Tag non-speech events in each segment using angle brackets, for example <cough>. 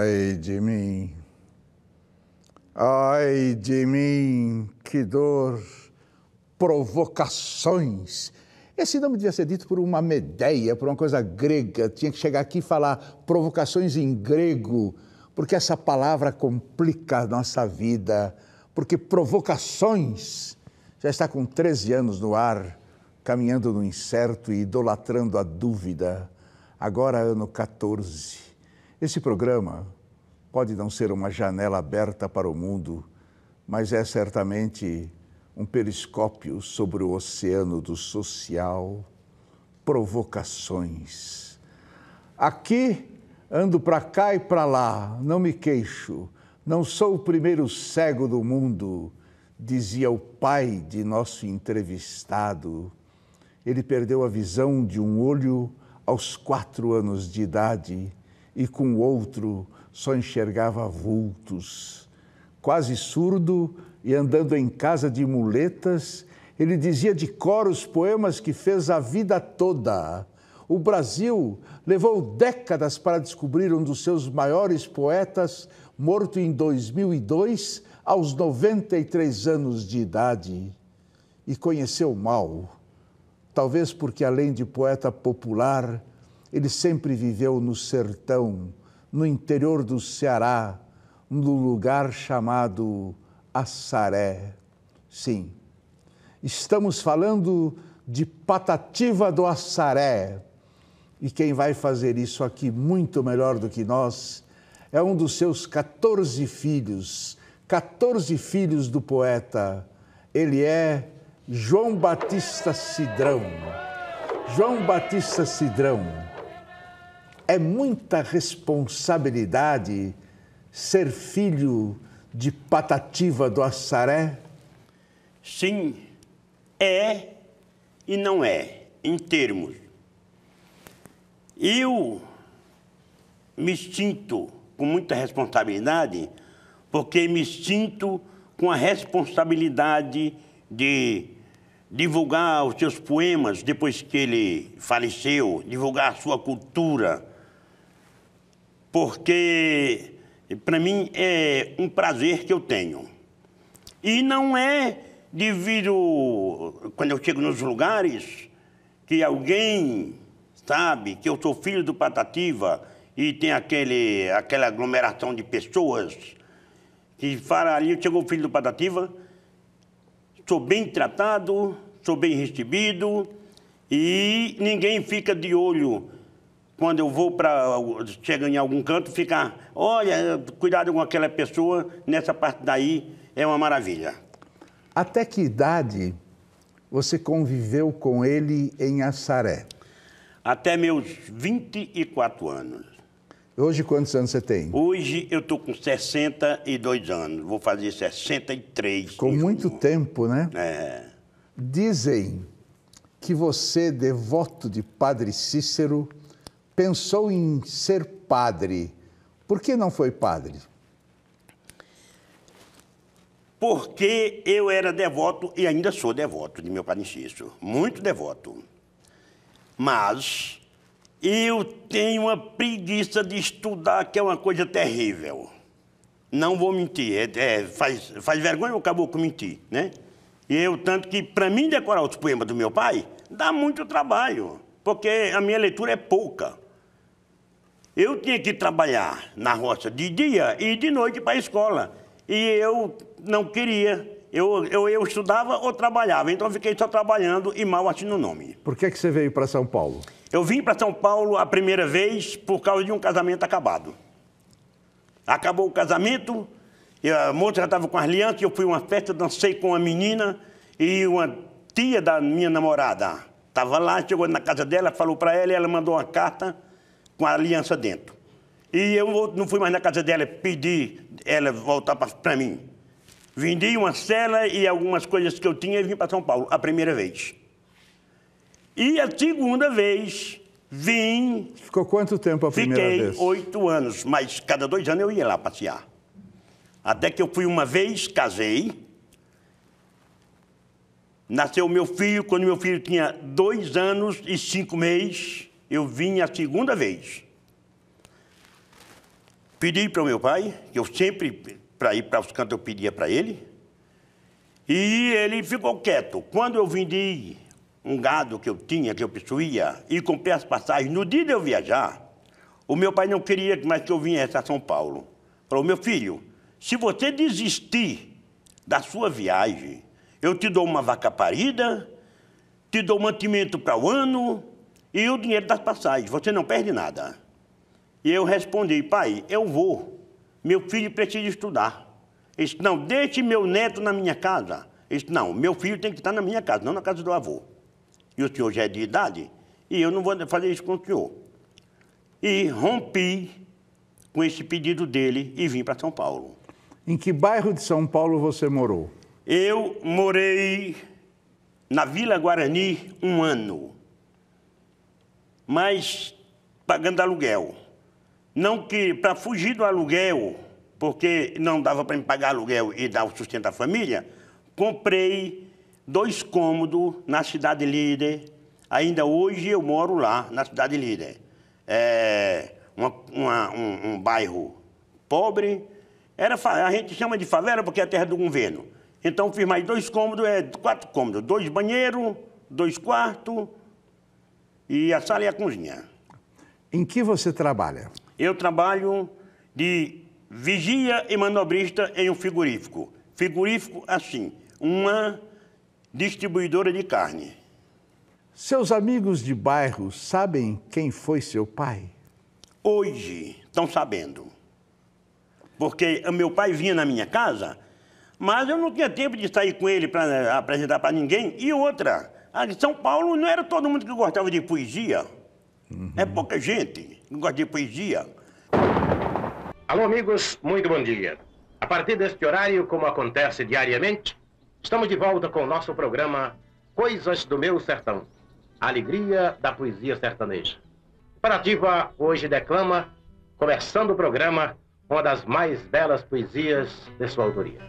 Ai de mim, ai de mim, que dor! Provocações. Esse nome devia ser dito por uma medeia, por uma coisa grega. Tinha que chegar aqui e falar provocações em grego, porque essa palavra complica a nossa vida. Porque provocações já está com 13 anos no ar, caminhando no incerto e idolatrando a dúvida. Agora, ano 14. Esse programa pode não ser uma janela aberta para o mundo, mas é certamente um periscópio sobre o oceano do social, provocações. Aqui ando para cá e para lá, não me queixo, não sou o primeiro cego do mundo, dizia o pai de nosso entrevistado. Ele perdeu a visão de um olho aos quatro anos de idade e com o outro só enxergava vultos. Quase surdo e andando em casa de muletas, ele dizia de cor os poemas que fez a vida toda. O Brasil levou décadas para descobrir um dos seus maiores poetas, morto em 2002, aos 93 anos de idade. E conheceu mal, talvez porque, além de poeta popular, ele sempre viveu no sertão, no interior do Ceará, no lugar chamado Assaré. Sim, estamos falando de Patativa do Assaré. E quem vai fazer isso aqui muito melhor do que nós é um dos seus 14 filhos, 14 filhos do poeta. Ele é João Batista Cidrão. João Batista Cidrão é muita responsabilidade ser filho de Patativa do Assaré? Sim, é e não é, em termos. Eu me sinto com muita responsabilidade, porque me sinto com a responsabilidade de divulgar os seus poemas depois que ele faleceu, divulgar a sua cultura porque para mim é um prazer que eu tenho. E não é devido, quando eu chego nos lugares, que alguém sabe que eu sou filho do Patativa e tem aquele, aquela aglomeração de pessoas que fala ali, chegou o filho do Patativa, sou bem tratado, sou bem recebido e ninguém fica de olho quando eu vou para. chega em algum canto, fica. Olha, cuidado com aquela pessoa, nessa parte daí é uma maravilha. Até que idade você conviveu com ele em Assaré? Até meus 24 anos. Hoje, quantos anos você tem? Hoje eu estou com 62 anos, vou fazer 63. Com muito junho. tempo, né? É. Dizem que você, devoto de Padre Cícero, pensou em ser padre. Por que não foi padre? Porque eu era devoto e ainda sou devoto de meu Padre Inciso, muito devoto. Mas eu tenho uma preguiça de estudar, que é uma coisa terrível. Não vou mentir, é, é, faz, faz vergonha o caboclo mentir, né? E eu, tanto que, para mim, decorar os poemas do meu pai, dá muito trabalho, porque a minha leitura é pouca. Eu tinha que trabalhar na roça de dia e de noite para a escola. E eu não queria. Eu, eu, eu estudava ou trabalhava, então eu fiquei só trabalhando e mal assim no nome. Por que, é que você veio para São Paulo? Eu vim para São Paulo a primeira vez por causa de um casamento acabado. Acabou o casamento, a moça já estava com as alianças, eu fui a uma festa, dancei com uma menina e uma tia da minha namorada estava lá, chegou na casa dela, falou para ela e ela mandou uma carta com a aliança dentro. E eu não fui mais na casa dela pedir ela voltar para mim. Vendi uma cela e algumas coisas que eu tinha e vim para São Paulo, a primeira vez. E a segunda vez, vim. Ficou quanto tempo a primeira fiquei vez? Fiquei oito anos, mas cada dois anos eu ia lá passear. Até que eu fui uma vez, casei. Nasceu meu filho, quando meu filho tinha dois anos e cinco meses eu vim a segunda vez. Pedi para o meu pai, que eu sempre, para ir para os cantos, eu pedia para ele. E ele ficou quieto. Quando eu vendi um gado que eu tinha, que eu possuía, e comprei as passagens, no dia de eu viajar, o meu pai não queria mais que eu viesse a São Paulo. Falou, meu filho, se você desistir da sua viagem, eu te dou uma vaca parida, te dou mantimento para o ano, e o dinheiro das passagens, você não perde nada. E eu respondi, pai, eu vou. Meu filho precisa estudar. Ele disse, não, deixe meu neto na minha casa. Ele disse, não, meu filho tem que estar na minha casa, não na casa do avô. E o senhor já é de idade, e eu não vou fazer isso com o senhor. E rompi com esse pedido dele e vim para São Paulo. Em que bairro de São Paulo você morou? Eu morei na Vila Guarani um ano mas pagando aluguel. Não que para fugir do aluguel, porque não dava para me pagar aluguel e dar o sustento à família, comprei dois cômodos na Cidade Líder. Ainda hoje eu moro lá, na Cidade Líder. É uma, uma, um, um bairro pobre. Era, a gente chama de favela porque é a terra do governo. Então, fiz mais dois cômodos, é, quatro cômodos, dois banheiros, dois quartos, e a sala e é a cozinha. Em que você trabalha? Eu trabalho de vigia e manobrista em um frigorífico. figurífico, assim, uma distribuidora de carne. Seus amigos de bairro sabem quem foi seu pai? Hoje estão sabendo. Porque meu pai vinha na minha casa, mas eu não tinha tempo de sair com ele para apresentar para ninguém. E outra, de ah, São Paulo não era todo mundo que gostava de poesia. Uhum. É pouca gente que gosta de poesia. Alô, amigos, muito bom dia. A partir deste horário, como acontece diariamente, estamos de volta com o nosso programa Coisas do Meu Sertão a Alegria da Poesia Sertaneja. Parativa hoje declama, começando o programa, uma das mais belas poesias de sua autoria.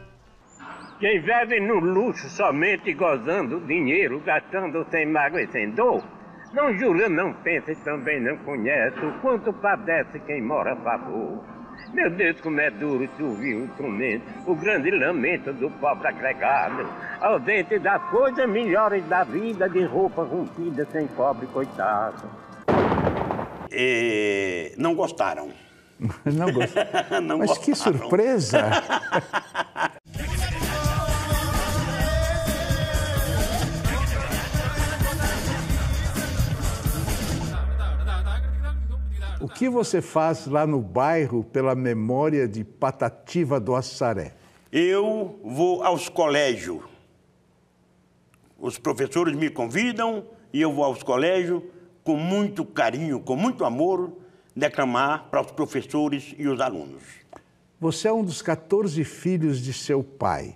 Quem vive no luxo somente gozando dinheiro, gastando sem mágoa e sem dor, não jura, não pensa e também não conhece o quanto padece quem mora a favor. Meu Deus, como é duro se ouvir o instrumento, o grande lamento do pobre agregado, ausente das coisas melhores da vida, de roupa rompida sem pobre coitado. E... não gostaram. Não gostaram. <laughs> não Mas gostaram. que surpresa! <laughs> que você faz lá no bairro pela memória de Patativa do Assaré? Eu vou aos colégios. Os professores me convidam e eu vou aos colégios com muito carinho, com muito amor, declamar para os professores e os alunos. Você é um dos 14 filhos de seu pai.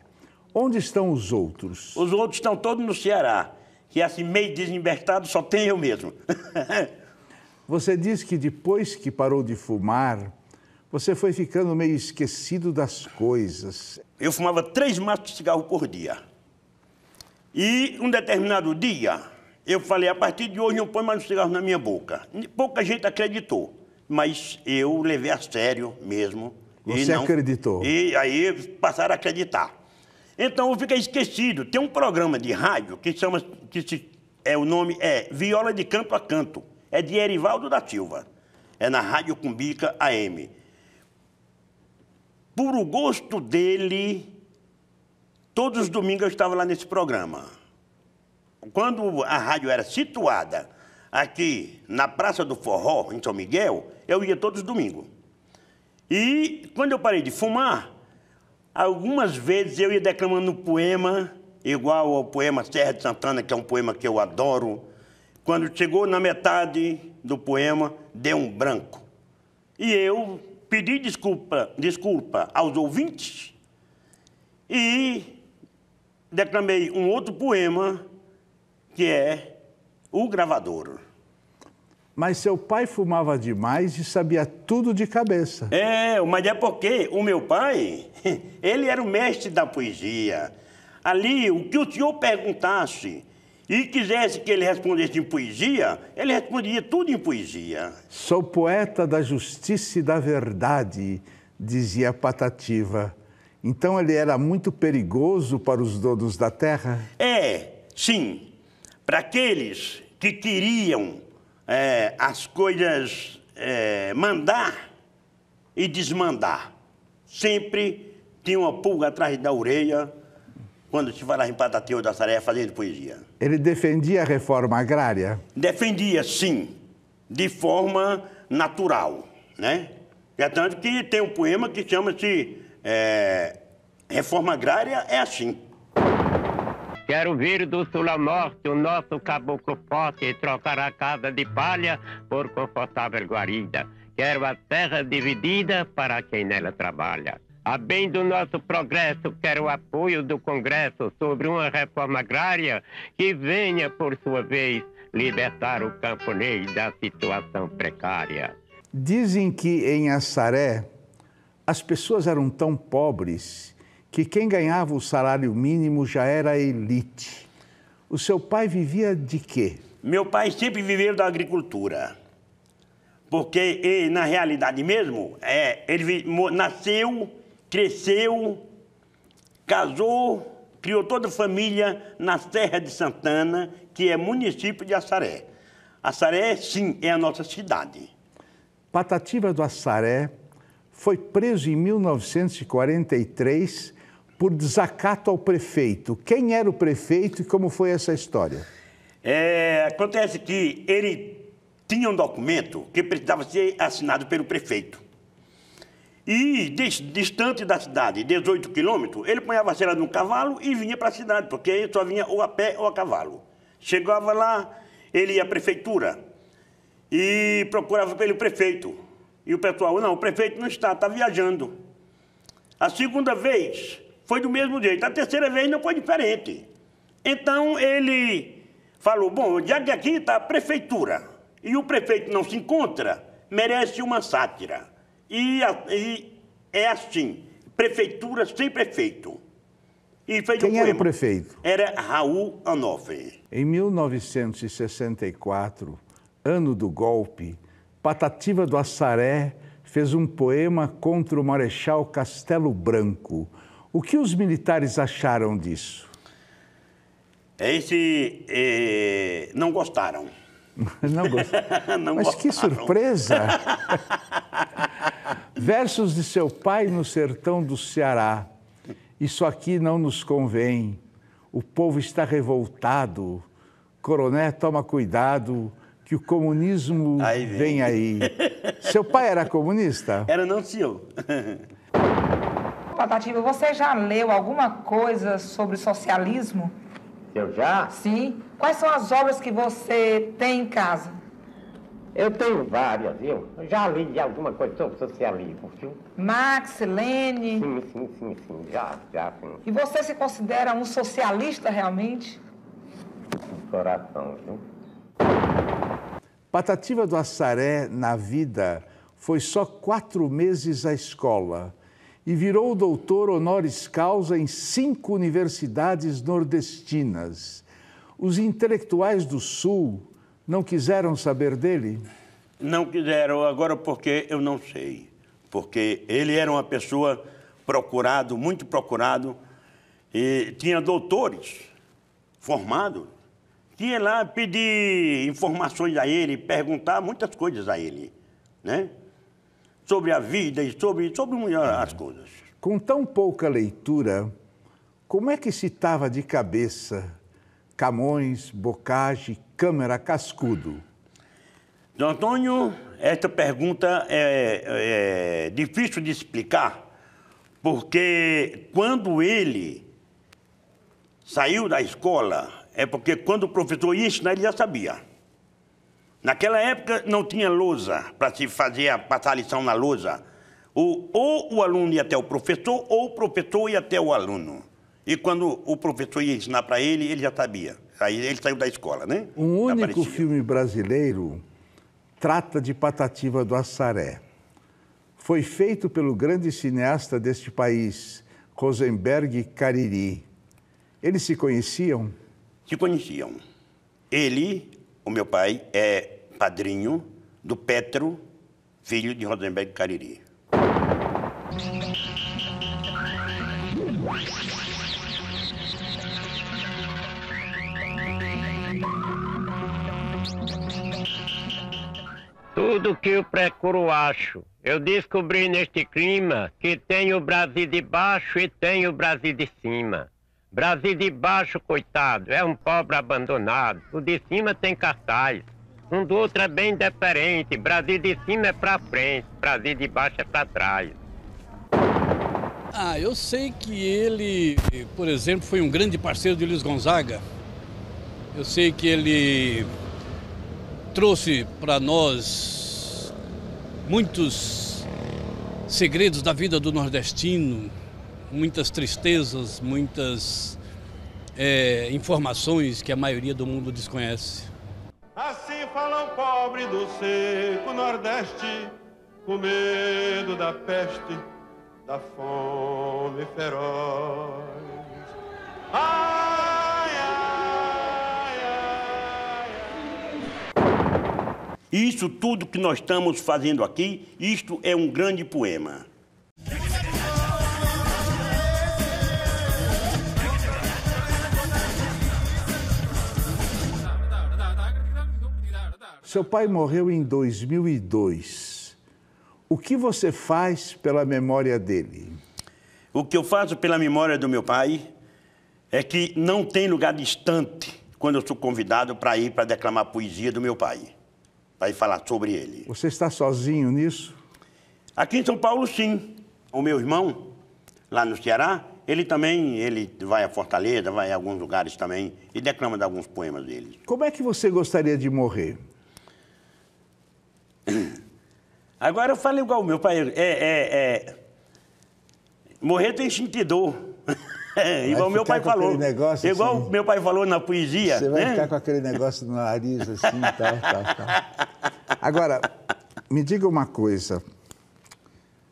Onde estão os outros? Os outros estão todos no Ceará, que assim meio desinvertado só tem eu mesmo. <laughs> Você diz que depois que parou de fumar, você foi ficando meio esquecido das coisas. Eu fumava três maços de cigarro por dia. E um determinado dia, eu falei: a partir de hoje não põe mais um cigarro na minha boca. Pouca gente acreditou, mas eu levei a sério mesmo. Você e não... acreditou? E aí passaram a acreditar. Então eu fiquei esquecido. Tem um programa de rádio que chama, que se, é o nome é Viola de Canto a Canto é de Erivaldo da Silva. É na Rádio Cumbica AM. Por o gosto dele, todos os domingos eu estava lá nesse programa. Quando a rádio era situada aqui na Praça do Forró, em São Miguel, eu ia todos os domingos. E quando eu parei de fumar, algumas vezes eu ia declamando um poema, igual ao poema Serra de Santana, que é um poema que eu adoro, quando chegou na metade do poema, deu um branco. E eu pedi desculpa, desculpa aos ouvintes e declamei um outro poema que é O Gravador. Mas seu pai fumava demais e sabia tudo de cabeça. É, mas é porque o meu pai, <laughs> ele era o mestre da poesia. Ali, o que o senhor perguntasse, e quisesse que ele respondesse em poesia, ele respondia tudo em poesia. Sou poeta da justiça e da verdade, dizia Patativa. Então ele era muito perigoso para os donos da terra? É, sim. Para aqueles que queriam é, as coisas é, mandar e desmandar, sempre tinha uma pulga atrás da orelha quando vai lá em Patateu da Saré é fazendo poesia. Ele defendia a reforma agrária? Defendia, sim, de forma natural, né? É tanto que tem um poema que chama-se é, Reforma Agrária é assim. Quero vir do sul ao norte, o nosso caboclo forte, e trocar a casa de palha por confortável guarida. Quero a terra dividida para quem nela trabalha. A bem do nosso progresso, quero o apoio do Congresso sobre uma reforma agrária que venha, por sua vez, libertar o camponês da situação precária. Dizem que em Assaré as pessoas eram tão pobres que quem ganhava o salário mínimo já era elite. O seu pai vivia de quê? Meu pai sempre viveu da agricultura. Porque, na realidade mesmo, é, ele nasceu cresceu, casou, criou toda a família na Serra de Santana, que é município de Assaré. Assaré, sim, é a nossa cidade. Patativa do Assaré foi preso em 1943 por desacato ao prefeito. Quem era o prefeito e como foi essa história? É, acontece que ele tinha um documento que precisava ser assinado pelo prefeito. E distante da cidade, 18 quilômetros, ele punhava a cela no cavalo e vinha para a cidade, porque aí só vinha ou a pé ou a cavalo. Chegava lá, ele ia à prefeitura e procurava pelo prefeito. E o pessoal, não, o prefeito não está, está viajando. A segunda vez foi do mesmo jeito, a terceira vez não foi diferente. Então ele falou: bom, já que aqui está a prefeitura e o prefeito não se encontra, merece uma sátira. E, e é assim, prefeitura sem prefeito. E fez Quem um era o prefeito? Era Raul Anoff. Em 1964, ano do golpe, Patativa do Assaré fez um poema contra o Marechal Castelo Branco. O que os militares acharam disso? Esse. Eh, não gostaram. Mas não gostaram. <laughs> não Mas gostaram. que surpresa! <laughs> Versos de seu pai no sertão do Ceará. Isso aqui não nos convém. O povo está revoltado. Coroné, toma cuidado que o comunismo aí vem. vem. aí. <laughs> Seu pai era comunista? Era não, tio. Patativa, você já leu alguma coisa sobre socialismo? Eu já? Sim. Quais são as obras que você tem em casa? Eu tenho várias, viu? já li de alguma coisa sobre socialismo, viu? Max, Lene. Sim, sim, sim, sim. Já, já, sim. E você se considera um socialista realmente? Do coração, viu? Patativa do Assaré na vida foi só quatro meses à escola e virou doutor honoris causa em cinco universidades nordestinas. Os intelectuais do Sul não quiseram saber dele? Não quiseram, agora porque eu não sei. Porque ele era uma pessoa procurado, muito procurado, e tinha doutores formados que lá pedir informações a ele, perguntar muitas coisas a ele, né? sobre a vida e sobre, sobre ah, as coisas. Com tão pouca leitura, como é que se tava de cabeça Camões, Bocage, Câmara, Cascudo? Don Antônio, esta pergunta é, é, é difícil de explicar, porque quando ele saiu da escola, é porque quando o professor ia ensinar, ele já sabia. Naquela época não tinha lousa para se fazer a, passar a lição na lousa. O, ou o aluno ia até o professor, ou o professor ia até o aluno. E quando o professor ia ensinar para ele, ele já sabia. Aí ele saiu da escola, né? Um único Aparecia. filme brasileiro trata de Patativa do Assaré. Foi feito pelo grande cineasta deste país, Rosenberg Cariri. Eles se conheciam? Se conheciam. Ele, o meu pai, é padrinho do Petro, filho de Rodenberg Cariri. Tudo que eu procuro acho. Eu descobri neste clima que tem o Brasil de baixo e tem o Brasil de cima. Brasil de baixo, coitado, é um pobre abandonado. O de cima tem cartaz. Um do outro é bem diferente. Brasil de cima é pra frente, Brasil de baixo é pra trás. Ah, eu sei que ele, por exemplo, foi um grande parceiro de Luiz Gonzaga. Eu sei que ele trouxe para nós muitos segredos da vida do nordestino, muitas tristezas, muitas é, informações que a maioria do mundo desconhece. Assim fala o pobre do seco Nordeste, com medo da peste, da fome feroz. Ai, ai, ai, Isso tudo que nós estamos fazendo aqui, isto é um grande poema. Seu pai morreu em 2002. O que você faz pela memória dele? O que eu faço pela memória do meu pai é que não tem lugar distante quando eu sou convidado para ir para declamar poesia do meu pai, para ir falar sobre ele. Você está sozinho nisso? Aqui em São Paulo, sim. O meu irmão, lá no Ceará, ele também ele vai a Fortaleza, vai a alguns lugares também e declama de alguns poemas dele. Como é que você gostaria de morrer? <coughs> Agora eu falo igual meu pai. É, é, é. Morrer tem sentido. <laughs> igual meu pai falou. Negócio, igual assim, meu pai falou na poesia. Você vai né? ficar com aquele negócio no nariz assim, <laughs> tal, tal, tal. Agora, me diga uma coisa.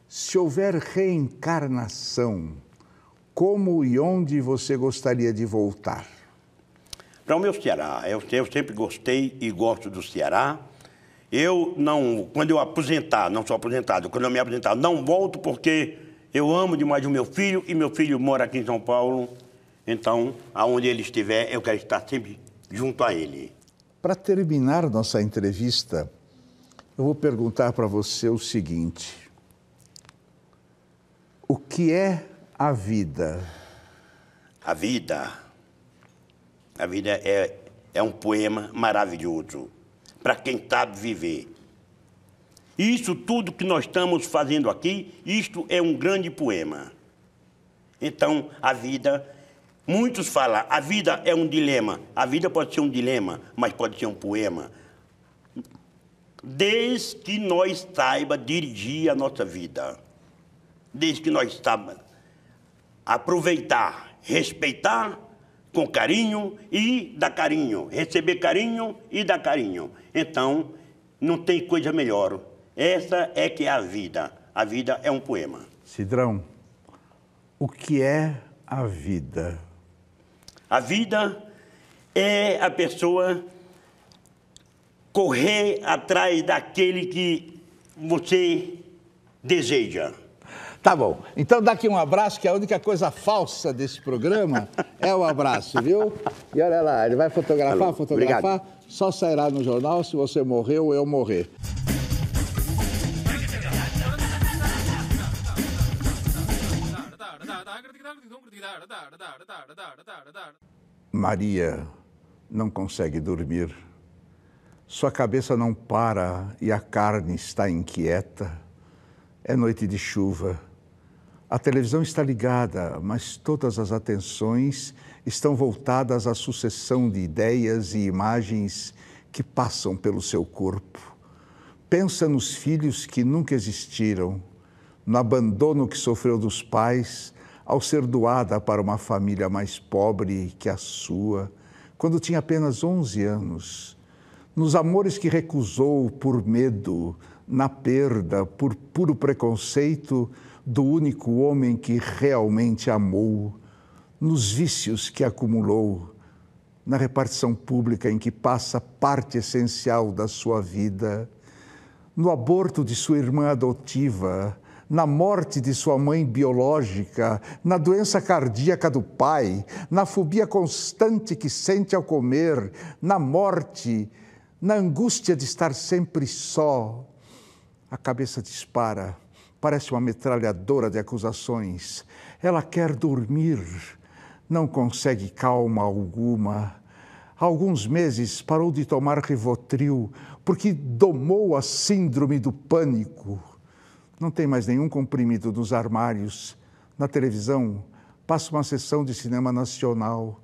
Se houver reencarnação, como e onde você gostaria de voltar? Para o meu Ceará. Eu, eu sempre gostei e gosto do Ceará. Eu não, quando eu aposentar, não sou aposentado, quando eu me aposentar, não volto porque eu amo demais o meu filho e meu filho mora aqui em São Paulo. Então, aonde ele estiver, eu quero estar sempre junto a ele. Para terminar nossa entrevista, eu vou perguntar para você o seguinte: O que é a vida? A vida. A vida é, é um poema maravilhoso para quem sabe viver. Isso tudo que nós estamos fazendo aqui, isto é um grande poema. Então, a vida, muitos falam, a vida é um dilema. A vida pode ser um dilema, mas pode ser um poema. Desde que nós saiba dirigir a nossa vida, desde que nós saiba aproveitar, respeitar com carinho e dá carinho, receber carinho e dar carinho. Então, não tem coisa melhor. Essa é que é a vida. A vida é um poema. Cidrão, o que é a vida? A vida é a pessoa correr atrás daquele que você deseja. Tá bom. Então dá aqui um abraço, que a única coisa falsa desse programa é o abraço, viu? E olha lá, ele vai fotografar, Alô. fotografar, Obrigado. só sairá no jornal se você morrer ou eu morrer. Maria não consegue dormir. Sua cabeça não para e a carne está inquieta. É noite de chuva a televisão está ligada, mas todas as atenções estão voltadas à sucessão de ideias e imagens que passam pelo seu corpo. Pensa nos filhos que nunca existiram, no abandono que sofreu dos pais ao ser doada para uma família mais pobre que a sua, quando tinha apenas 11 anos, nos amores que recusou por medo, na perda, por puro preconceito do único homem que realmente amou, nos vícios que acumulou, na repartição pública em que passa parte essencial da sua vida, no aborto de sua irmã adotiva, na morte de sua mãe biológica, na doença cardíaca do pai, na fobia constante que sente ao comer, na morte, na angústia de estar sempre só. A cabeça dispara Parece uma metralhadora de acusações. Ela quer dormir, não consegue calma alguma. Há alguns meses parou de tomar Rivotril porque domou a síndrome do pânico. Não tem mais nenhum comprimido nos armários. Na televisão, passa uma sessão de cinema nacional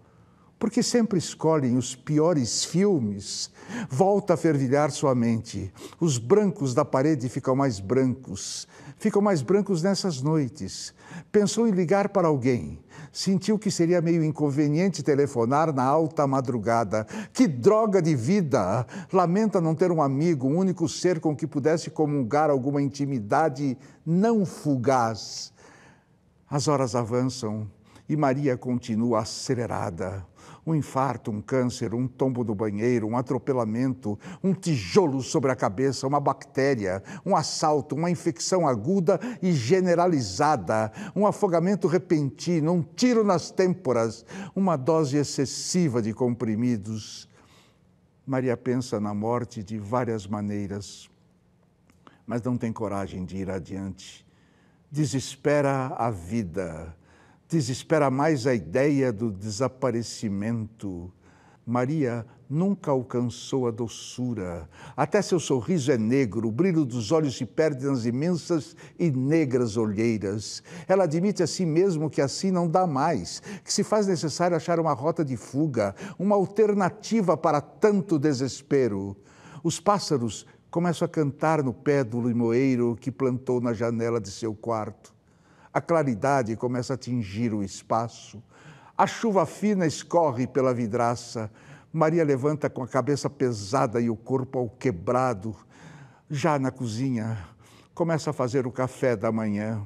porque sempre escolhem os piores filmes, volta a fervilhar sua mente. Os brancos da parede ficam mais brancos, ficam mais brancos nessas noites. Pensou em ligar para alguém. Sentiu que seria meio inconveniente telefonar na alta madrugada. Que droga de vida! Lamenta não ter um amigo, um único ser com que pudesse comungar alguma intimidade não fugaz. As horas avançam, e Maria continua acelerada. Um infarto, um câncer, um tombo do banheiro, um atropelamento, um tijolo sobre a cabeça, uma bactéria, um assalto, uma infecção aguda e generalizada, um afogamento repentino, um tiro nas têmporas, uma dose excessiva de comprimidos. Maria pensa na morte de várias maneiras, mas não tem coragem de ir adiante. Desespera a vida desespera mais a ideia do desaparecimento. Maria nunca alcançou a doçura. Até seu sorriso é negro, o brilho dos olhos se perde nas imensas e negras olheiras. Ela admite a si mesmo que assim não dá mais, que se faz necessário achar uma rota de fuga, uma alternativa para tanto desespero. Os pássaros começam a cantar no pé do limoeiro que plantou na janela de seu quarto a claridade começa a tingir o espaço, a chuva fina escorre pela vidraça, Maria levanta com a cabeça pesada e o corpo ao quebrado. Já na cozinha, começa a fazer o café da manhã.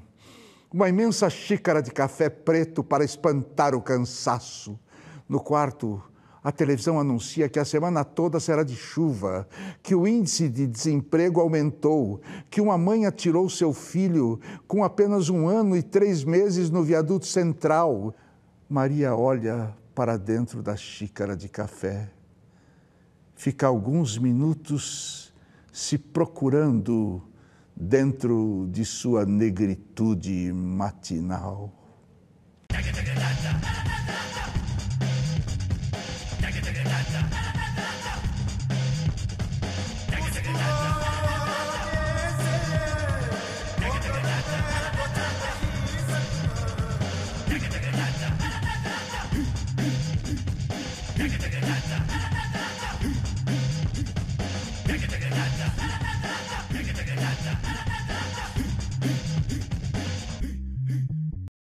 Uma imensa xícara de café preto para espantar o cansaço. No quarto, a televisão anuncia que a semana toda será de chuva, que o índice de desemprego aumentou, que uma mãe atirou seu filho com apenas um ano e três meses no viaduto central. Maria olha para dentro da xícara de café. Fica alguns minutos se procurando dentro de sua negritude matinal.